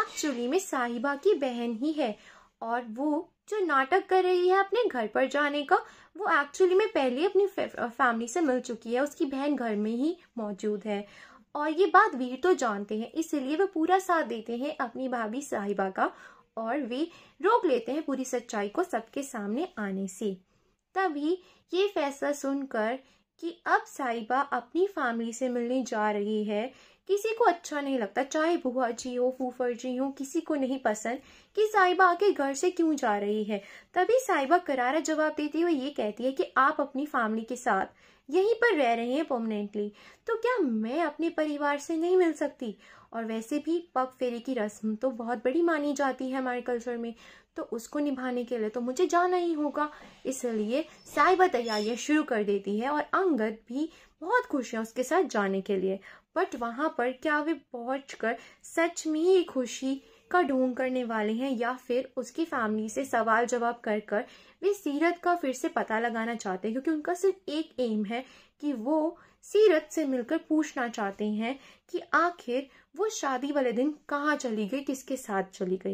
actually में साहिबा की बहन ही है और वो जो नाटक कर रही है अपने घर पर जाने का वो एक्चुअली में पहले अपनी फैमिली से मिल चुकी है उसकी बहन घर में ही मौजूद है और ये बात वीर तो जानते हैं इसलिए वे पूरा साथ देते हैं अपनी भाभी साहिबा का और वे रोक लेते हैं पूरी सच्चाई को सबके सामने आने से तभी ये फैसला सुनकर कि अब साहिबा अपनी फैमिली से मिलने जा रही है किसी को अच्छा नहीं लगता चाहे बुआ जी हो फूफर जी हो किसी को नहीं पसंद कि साहिबा आके घर से क्यों जा रही है तभी साहिबा करारा जवाब देती हुई ये कहती है कि आप अपनी फैमिली के साथ यहीं पर रह रहे हैं परमानेंटली तो क्या मैं अपने परिवार से नहीं मिल सकती और वैसे भी पग फेरे की रस्म तो बहुत बड़ी मानी जाती है हमारे कल्चर में तो उसको निभाने के लिए तो मुझे जाना ही होगा इसलिए साइबा तैयारियाँ शुरू कर देती है और अंगद भी बहुत खुश है उसके साथ जाने के लिए बट वहाँ पर क्या वे पहुँच सच में ही खुशी का ढोंग करने वाले हैं या फिर उसकी फैमिली से सवाल जवाब कर कर वे सीरत का फिर से पता लगाना चाहते हैं क्योंकि उनका सिर्फ एक एम है कि वो सीरत से मिलकर पूछना चाहते हैं कि आखिर वो शादी वाले दिन कहाँ चली गई किसके साथ चली गई